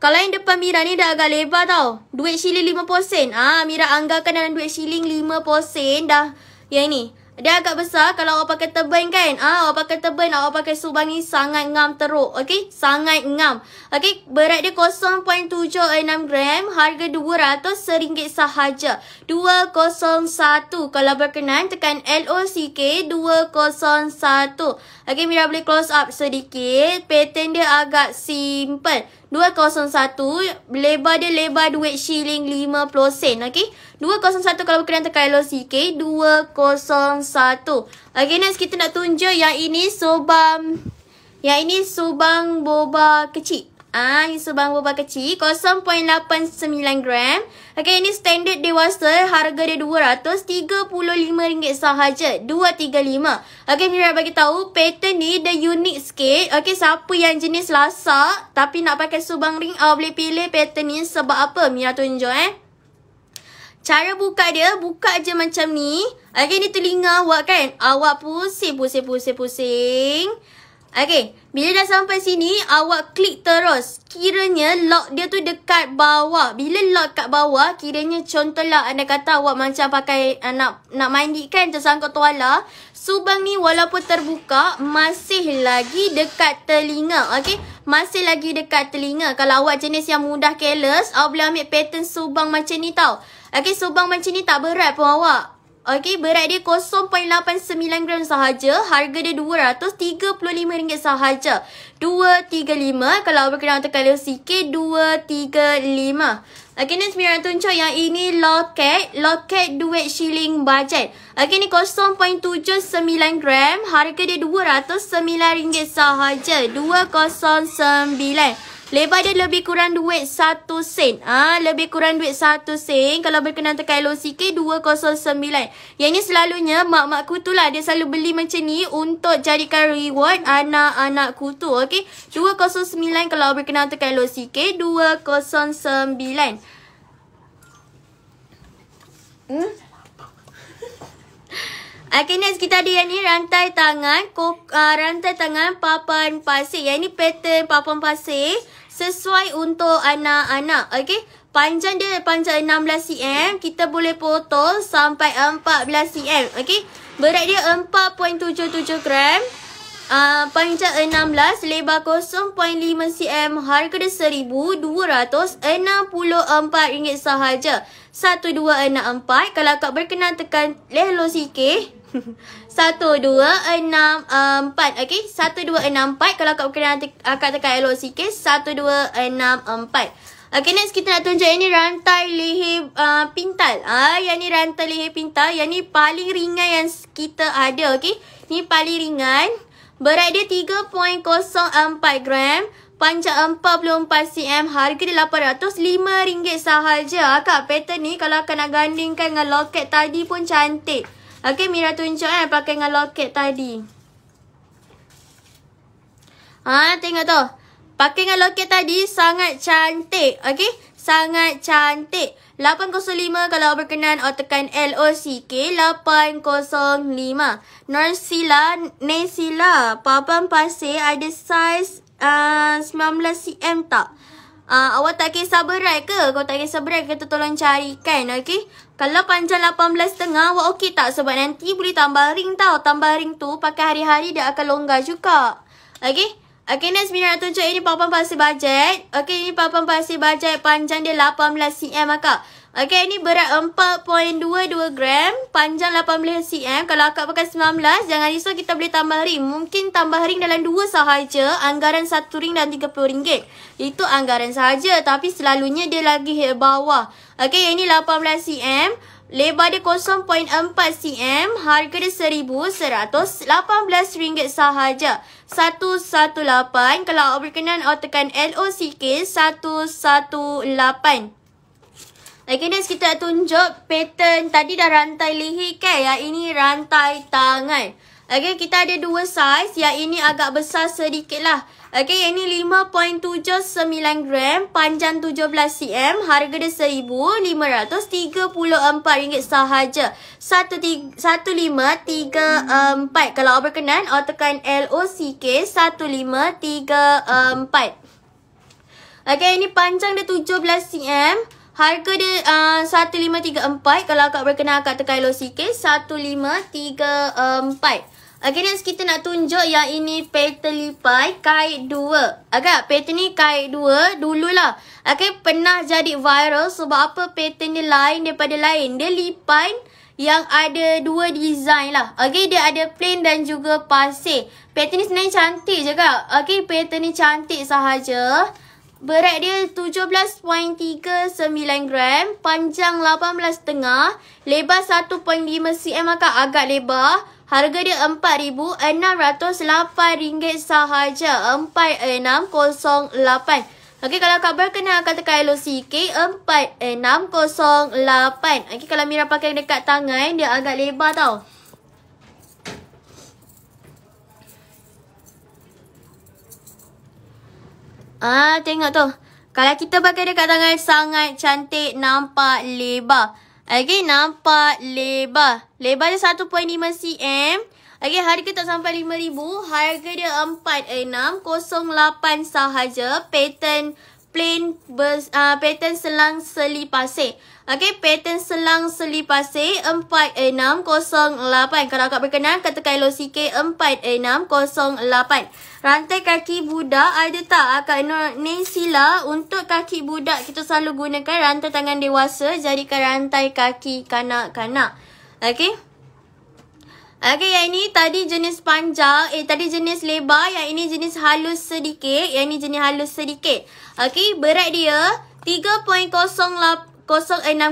S1: Kalau yang depan Mira ni dah agak lebar tau. Duit shilling 5 posen. Ah, Mira anggarkan dalam duit shilling 5 posen dah yang ini. Dia agak besar kalau awak pakai turban kan. Ah, awak pakai turban, awak pakai subang ni sangat ngam teruk. Okey, sangat ngam. Okey, berat dia 0.76 gram, harga RM200 sahaja. 201 kalau berkenan tekan LOCK 201. Okey, Mira boleh close up sedikit. Pattern dia agak simple. 201 lebar dia lebar duit shilling 50 sen okey 201 kalau berkenaan tekan hello CK 201 okey next kita nak tunjuk yang ini subang yang ini subang boba kecil Ah, ini sebang boba kecil 0.89 gram. Okey, ini standard dewasa harga dia RM235 sahaja. 235. Okey, Mira bagi tahu pattern ni dia unik sikit. Okey, siapa yang jenis lasak tapi nak pakai subang ring, awak boleh pilih pattern ni sebab apa? Mira tunjuk eh. Cara buka dia, buka je macam ni. Okey, ni telinga awak kan? Awak pusing, pusing, pusing, pusing. pusing. Okay, bila dah sampai sini, awak klik terus. Kiranya lock dia tu dekat bawah. Bila lock kat bawah, kiranya contohlah anda kata awak macam pakai uh, nak nak mandi kan tersangkut tuala. Subang ni walaupun terbuka, masih lagi dekat telinga. Okay, masih lagi dekat telinga. Kalau awak jenis yang mudah careless, awak boleh ambil pattern subang macam ni tau. Okay, subang macam ni tak berat pun awak. Okey, berat dia 0.89 gram sahaja. Harga dia RM235 sahaja. 235 kalau berkenaan untuk kalau sikit, 235. Okey, next Mira tunjuk yang ini loket. Loket duit shilling budget. Okey, ni 0.79 gram. Harga dia RM209 sahaja. 209. Lebar dia lebih kurang duit 1 sen. Ah, ha, lebih kurang duit 1 sen. Kalau berkenan tekan LOCK 209. Yang ni selalunya mak-mak kutu lah. Dia selalu beli macam ni untuk jadikan reward anak-anak kutu. Okey. 209 kalau berkenan tekan LOCK 209. Hmm? Okay next kita ada yang ni Rantai tangan kok, uh, Rantai tangan papan pasir Yang ni pattern papan pasir sesuai untuk anak-anak. Okey. Panjang dia panjang 16 cm. Kita boleh potong sampai 14 cm. Okey. Berat dia 4.77 gram. Uh, panjang 16 lebar 0.5 cm harga dia RM1,264 sahaja 1,2,6,4 kalau kak berkenan tekan lelo sikit satu dua enam empat Okay satu dua enam empat Kalau kau perkenaan Akak tekan elok sikit 1, 2, 6, 4 Okay next kita nak tunjuk Ini rantai leher uh, pintal Ah, Yang ni rantai leher pintal Yang ni paling ringan yang kita ada Okay Ni paling ringan Berat dia 3.04 gram Panjang 44 cm Harga dia RM805 sahaja Akak pattern ni Kalau akak nak gandingkan dengan loket tadi pun cantik Okay, Mira tunjuk kan pakai dengan loket tadi. Ha, tengok tu. Pakai dengan loket tadi sangat cantik. Okay, sangat cantik. 805 kalau berkenan atau tekan LOCK 805. Norsila, Nesila, papan pasir ada size uh, 19 cm tak? Uh, awak tak kisah berat ke? Kau tak kisah berat kita tolong carikan, okey? Kalau panjang 18.5, awak okey tak? Sebab nanti boleh tambah ring tau. Tambah ring tu, pakai hari-hari dia akan longgar juga. Okay? Okay, next minat nak tunjuk. Ini papan pasir bajet. Okay, ini papan pasir bajet. Panjang dia 18 cm, akak. Okay, ni berat 4.22 gram. Panjang 18 cm. Kalau akak pakai 19, jangan risau kita boleh tambah ring. Mungkin tambah ring dalam 2 sahaja. Anggaran 1 ring dan rm ringgit. Itu anggaran sahaja. Tapi selalunya dia lagi bawah. Okay, yang ni 18 cm. Lebar dia 0.4 cm. Harga dia RM1,118 sahaja. 118. Kalau awak berkenan, awak tekan LOCK 118. Okay, next kita tunjuk pattern tadi dah rantai leher kan? Yang ini rantai tangan. Okay, kita ada dua size, Yang ini agak besar sedikit lah. Okay, yang ini 5.79 gram, panjang 17 cm, harga dia RM1,534 sahaja. 1534. Kalau awak berkenan, awak tekan LOCK 1534. Okay, ini panjang dia 17 cm. Harga dia uh, 1534 Kalau akak berkenan akak tekan low sikit 1534 Okay next kita nak tunjuk yang ini Petal lipai kait 2 Agak petal ni kait 2 Dululah Okay pernah jadi viral Sebab apa petal ni lain daripada lain Dia lipai yang ada dua design lah Okay dia ada plain dan juga pasir Pattern ni sebenarnya cantik je kak Okay pattern ni cantik sahaja Berat dia 17.39 gram. Panjang 18.5. Lebar 1.5 cm akak agak lebar. Harga dia RM4,608 sahaja. 4608. Okey, kalau akak berkenan akak tekan elok sikit. 4608. Okey, kalau Mira pakai dekat tangan, dia agak lebar tau. Ah, tengok tu. Kalau kita pakai dekat tangan, sangat cantik. Nampak lebar. Okay, nampak lebar. Lebar dia 1.5 cm. Okay, harga tak sampai RM5,000. Harga dia RM4,608 sahaja. Pattern plain ber, uh, pattern selang seli pasir. Okey, pattern selang seli pasir 4608. Kalau kakak berkenan, katakan lo CK 4608. Rantai kaki budak ada tak? Kak Nur sila untuk kaki budak kita selalu gunakan rantai tangan dewasa. Jadikan rantai kaki kanak-kanak. Okey. Okay, yang ini tadi jenis panjang. Eh, tadi jenis lebar. Yang ini jenis halus sedikit. Yang ini jenis halus sedikit. Okay, berat dia 3.06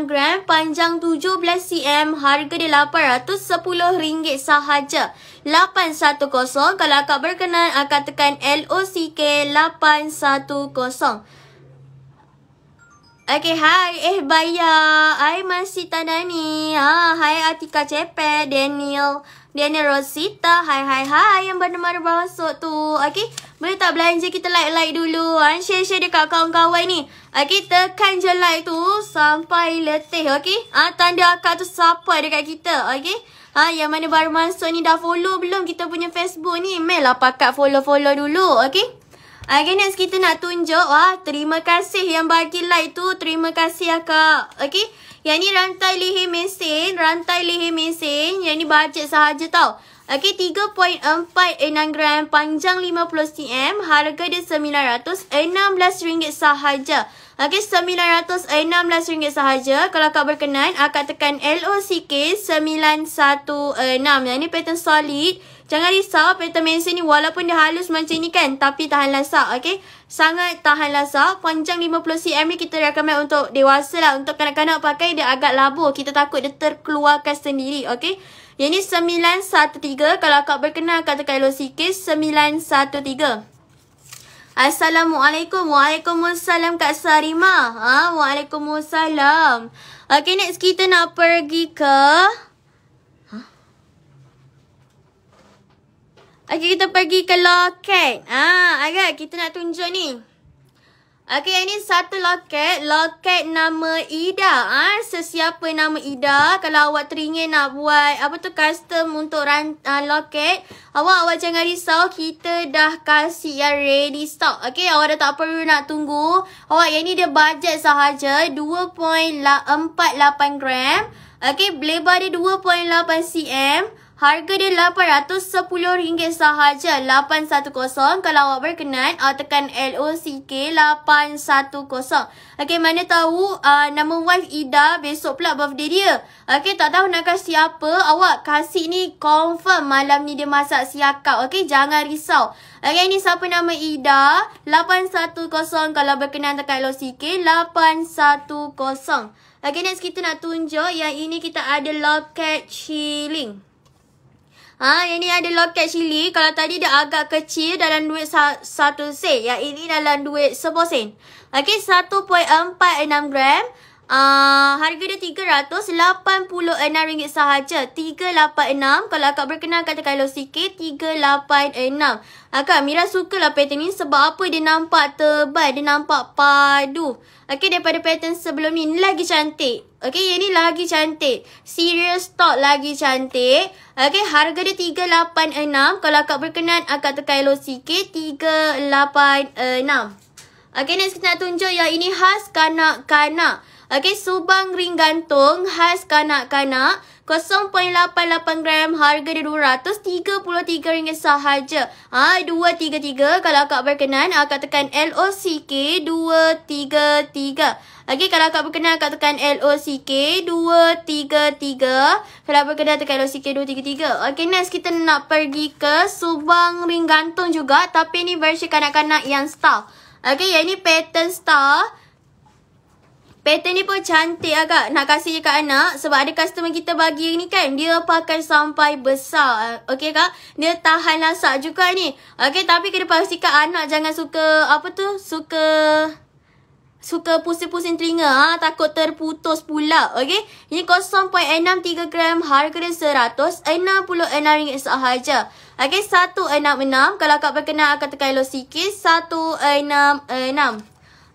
S1: gram. Panjang 17 cm. Harga dia RM810 sahaja. 810. Kalau akak berkenan, akak tekan LOCK 810. Okay, hai. Eh, bayar. I masih tanda ni. Ha, hai Atika Cepet, Daniel. Daniel Rosita. Hai, hai, hai. Yang mana-mana masuk tu. Okay. Boleh tak belanja kita like-like dulu. Ah, share-share dekat kawan-kawan ni. Okay. Ah, Tekan je like tu. Sampai letih. Okay. Ha, ah, tanda akar tu support dekat kita. Okay. Ha, yang mana baru masuk ni dah follow belum kita punya Facebook ni. Mail lah pakat follow-follow dulu. Okay. Okay, next kita nak tunjuk. Wah, terima kasih yang bagi like tu. Terima kasih, akak. Okay. Yang ni rantai leher mesin. Rantai leher mesin. Yang ni budget sahaja tau. Okay, 3.46 gram panjang 50 cm. Harga dia RM916 sahaja. Okey, RM916 sahaja. Kalau akak berkenan, akak tekan LOCK 916. Yang ini pattern solid. Jangan risau pattern mensen ni walaupun dia halus macam ni kan. Tapi tahan lasak, okey? Sangat tahan lasak. Panjang 50cm ni kita recommend untuk dewasa lah. Untuk kanak-kanak pakai dia agak labur. Kita takut dia terkeluarkan sendiri, okey? Yang ni 913. Kalau akak berkenan, akak tekan LOCK 913. Assalamualaikum. Waalaikumsalam Kak Sarima. Ha, waalaikumsalam. Okay, next kita nak pergi ke... Ha? Okay, kita pergi ke loket. Ha, agak kita nak tunjuk ni. Okey, ini satu loket. Loket nama Ida. Ah, ha? Sesiapa nama Ida, kalau awak teringin nak buat apa tu custom untuk run, uh, ah, loket, awak awak jangan risau. Kita dah kasih yang ready stock. Okay, awak dah tak perlu nak tunggu. Awak yang ni dia budget sahaja 2.48 gram. Okey, lebar dia 2.8 cm. Harga dia RM810 sahaja. 810 kalau awak berkenan. Uh, tekan LOCK 810. Okay, mana tahu uh, nama wife Ida besok pula birthday dia. Okay, tak tahu nak kasih apa. Awak kasih ni confirm malam ni dia masak siakap. Okay, jangan risau. Okay, ni siapa nama Ida? 810 kalau berkenan tekan LOCK 810. Okay, next kita nak tunjuk yang ini kita ada loket chilling. Ha, yang ni ada loket cili. Kalau tadi dia agak kecil dalam duit satu sen. Yang ini dalam duit sepuluh sen. Okey, 1.46 gram. Uh, harga dia rm ringgit sahaja. RM386. Kalau akak berkenan kata kalau sikit, RM386. Akak, Mira suka lah pattern ni sebab apa dia nampak tebal. Dia nampak padu. Okey, daripada pattern sebelum ni, ni lagi cantik. Okay, yang ni lagi cantik. Serious talk lagi cantik. Okay, harga dia RM386. Kalau akak berkenan, akak tekan low sikit. RM386. Okay, next kita nak tunjuk yang ini khas kanak-kanak. Okay, subang ring gantung khas kanak-kanak. 0.88 gram harga dia RM233 sahaja. Ah ha, 233 kalau akak berkenan akak tekan LOCK 233. Okey, kalau akak berkenan, akak tekan LOCK 233. Kalau berkenan, tekan LOCK 233. Okey, next kita nak pergi ke Subang Ring Gantung juga. Tapi ni versi kanak-kanak yang star. Okey, yang ni pattern star. Pattern ni pun cantik agak Nak kasih je kat anak. Sebab ada customer kita bagi ni kan. Dia pakai sampai besar. Okay kak. Dia tahan lasak juga ni. Okay tapi kena pastikan anak jangan suka. Apa tu? Suka. Suka pusing-pusing telinga. Ha? Takut terputus pula. Okay. Ini 0.63 gram. Harga dia RM166 sahaja. Okay. 166. Kalau kak berkenan akan tekan elok sikit. 166. 166.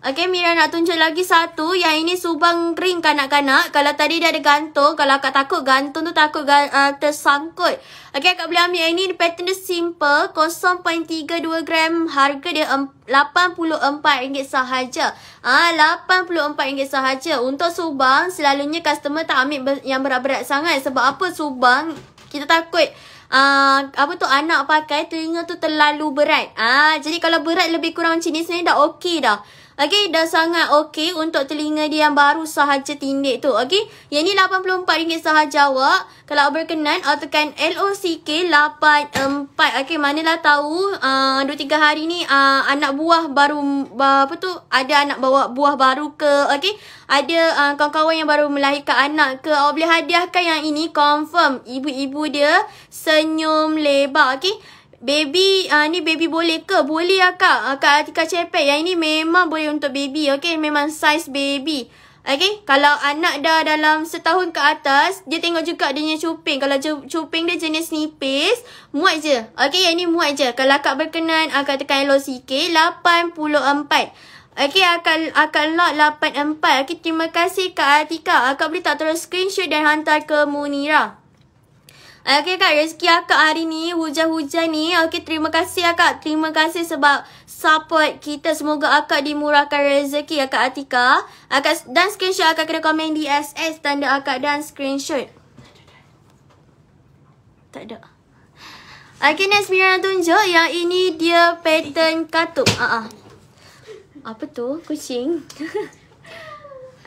S1: Okay, Mira nak tunjuk lagi satu. Yang ini subang ring kanak-kanak. Kalau tadi dia ada gantung. Kalau akak takut gantung tu takut uh, tersangkut. Okay, akak boleh ambil yang ini. Pattern dia simple. 0.32 gram. Harga dia RM84 sahaja. Ah ha, RM84 sahaja. Untuk subang, selalunya customer tak ambil yang berat-berat sangat. Sebab apa subang? Kita takut Uh, apa tu anak pakai telinga tu terlalu berat ah uh, jadi kalau berat lebih kurang macam ni sebenarnya dah okey dah Okey, dah sangat okey untuk telinga dia yang baru sahaja tindik tu. Okey, yang ni RM84 sahaja awak. Kalau berkenan, awak tekan LOCK84. Okey, manalah tahu uh, 2-3 hari ni uh, anak buah baru, uh, apa tu, ada anak bawa buah baru ke, okey. Ada uh, kawan-kawan yang baru melahirkan anak ke. Awak boleh hadiahkan yang ini, confirm. Ibu-ibu dia senyum lebar, okey. Baby, uh, ni baby boleh ke? Boleh lah kak. Uh, kak Atika cepat. Yang ini memang boleh untuk baby. Okay, memang size baby. Okay, kalau anak dah dalam setahun ke atas, dia tengok juga adanya cuping. Kalau cuping dia jenis nipis, muat je. Okay, yang ini muat je. Kalau kak berkenan, akak tekan elok sikit. 84. Okay, akan akan lock 84. Okay, terima kasih Kak Atika. Akak boleh tak terus screenshot dan hantar ke Munira. Okay kak rezeki akak hari ni Hujan-hujan ni Okay terima kasih akak Terima kasih sebab support kita Semoga akak dimurahkan rezeki akak Atika akak, Dan screenshot akak kena komen di SS Tanda akak dan screenshot Tak ada Okay next Mira tunjuk Yang ini dia pattern katuk. uh-uh. Ah, ah. Apa tu? Kucing?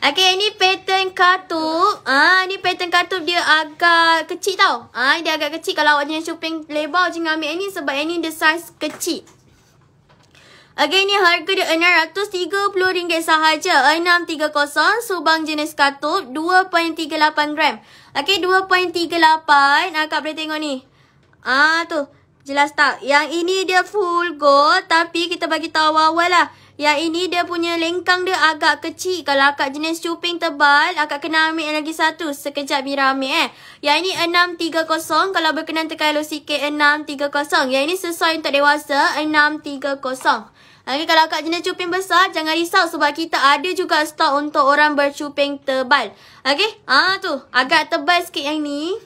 S1: Okay, ini pattern katup. Ah, ha, ini ni pattern katup dia agak kecil tau. Ah, dia agak kecil. Kalau awak jenis shopping lebar, jangan ambil yang ni sebab ini ni dia size kecil. Okay, ini harga dia RM630 sahaja. RM630, subang jenis katup 2.38 gram. Okay, 2.38. Ah, kak boleh tengok ni. Ah, tu. Jelas tak? Yang ini dia full gold tapi kita bagi tahu awal-awal lah. Yang ini dia punya lengkang dia agak kecil. Kalau akak jenis cuping tebal, akak kena ambil yang lagi satu. Sekejap Mira ambil eh. Yang ini 630. Kalau berkenan tekan elok sikit, 630. Yang ini sesuai untuk dewasa, 630. Okay, kalau akak jenis cuping besar, jangan risau sebab kita ada juga stok untuk orang bercuping tebal. Okay, ah ha, tu. Agak tebal sikit yang ni.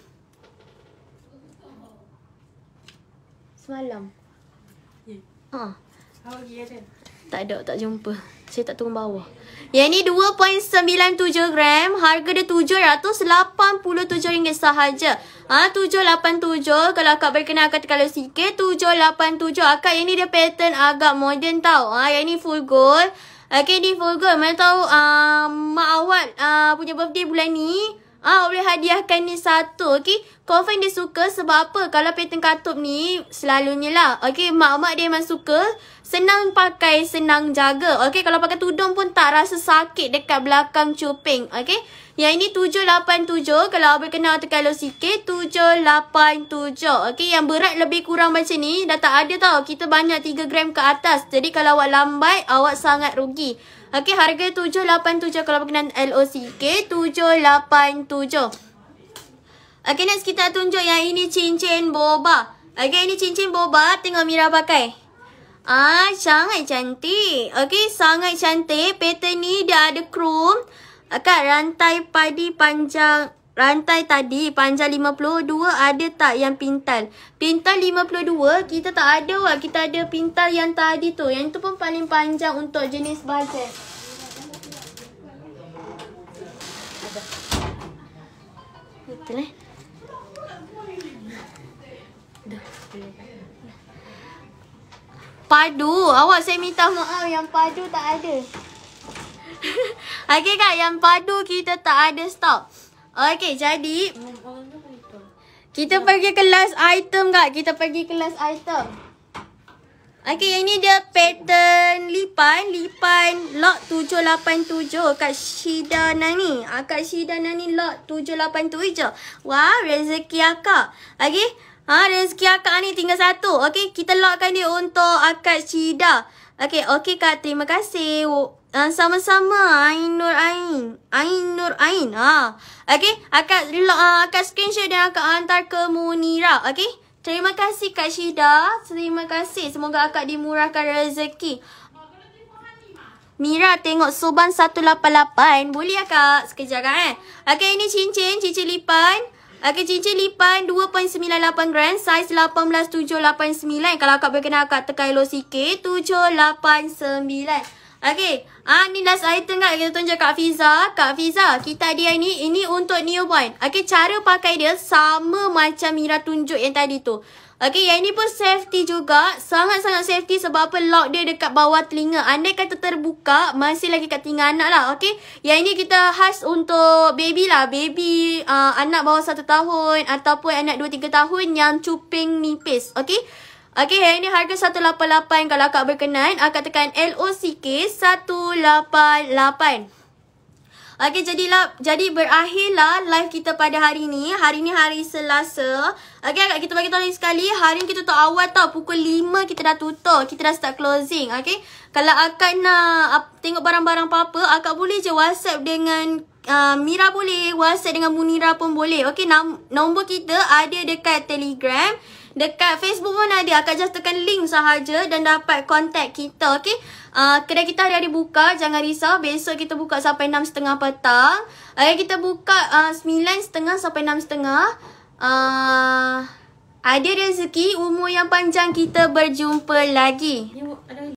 S1: Semalam. Ya. Yeah. Ha. Oh, tak ada, tak jumpa. Saya tak turun bawah. Yang ni 2.97 gram. Harga dia RM787 sahaja. Ha, 787. Kalau akak berkenan akak terkala sikit. 787. Akak yang ni dia pattern agak modern tau. Ha, yang ni full gold. Okay, ni full gold. Mana tahu uh, mak awak uh, punya birthday bulan ni. Ah, boleh hadiahkan ni satu, okey? Confirm dia suka sebab apa? Kalau pattern katup ni, selalunya lah. Okey, mak-mak dia memang suka. Senang pakai, senang jaga. Okey, kalau pakai tudung pun tak rasa sakit dekat belakang cuping. Okey, yang ini 787. Kalau awak kenal tekan low sikit, 787. Okey, yang berat lebih kurang macam ni. Dah tak ada tau. Kita banyak 3 gram ke atas. Jadi, kalau awak lambat, awak sangat rugi. Okey, harga 787 kalau berkenaan LOCK, 787. Okay, next kita tunjuk yang ini cincin boba. Okay, ini cincin boba. Tengok Mira pakai. Ah, sangat cantik. Okey, sangat cantik. Pattern ni dia ada chrome. Akak rantai padi panjang rantai tadi panjang 52 ada tak yang pintal? Pintal 52 kita tak ada wah. Kita ada pintal yang tadi tu. Yang tu pun paling panjang untuk jenis bazen. Betul eh? Padu. Awak saya minta maaf yang padu tak ada. okay kak, yang padu kita tak ada stop. Okay, jadi.
S2: Kita pergi kelas
S1: item kak. Kita pergi kelas item. Okay, yang ni dia pattern lipan. Lipan lot 787 kat Shida Nani. Ah, kat Shida Nani lot 787. Wah, rezeki akak. Okay. Ha, rezeki akak ni tinggal satu. Okey, kita lockkan dia untuk akak Cida. Okey, okey kak. Terima kasih. Oh, ah, sama-sama. Ain Nur Ain. Ain Nur Ain. Ha. Okey, akak, lock, ah, akak screenshot dan akak hantar ke Munira. Okey. Terima kasih Kak Syida. Terima kasih. Semoga akak dimurahkan rezeki. Mira tengok Soban 188. Boleh ya Kak? Sekejap kan eh. Okey ini cincin. Cincin lipan. Okay, cincin lipan 2.98 gram, saiz 18789. Kalau akak berkenan, akak tekan elok sikit, 789. Okay, ah, ni last item kak, kita tunjuk Kak Fiza. Kak Fiza, kita dia ni, ini untuk newborn. Okay, cara pakai dia sama macam Mira tunjuk yang tadi tu. Okay, yang ini pun safety juga. Sangat-sangat safety sebab apa lock dia dekat bawah telinga. Andai kata terbuka, masih lagi kat telinga anak lah. Okay, yang ini kita khas untuk baby lah. Baby uh, anak bawah 1 tahun ataupun anak 2-3 tahun yang cuping nipis. Okay. Okay, yang ini harga RM188 kalau akak berkenan. Akak tekan LOCK 188. Okay, jadilah, jadi berakhirlah live kita pada hari ni. Hari ni hari Selasa. Okay, agak kita bagi tahu lagi sekali. Hari ni kita tutup awal tau. Pukul 5 kita dah tutup. Kita dah start closing. Okay. Kalau akak nak uh, tengok barang-barang apa-apa, akak boleh je WhatsApp dengan uh, Mira boleh. WhatsApp dengan Munira pun boleh. Okay, nom nombor kita ada dekat Telegram. Dekat Facebook pun ada. Akak just tekan link sahaja dan dapat kontak kita, okay? Uh, ah, kedai kita hari hari buka. Jangan risau. Besok kita buka sampai 6.30 petang. Hari uh, kita buka uh, ah, 9.30 sampai 6.30. Uh, ah, ada rezeki. Umur yang panjang kita berjumpa lagi.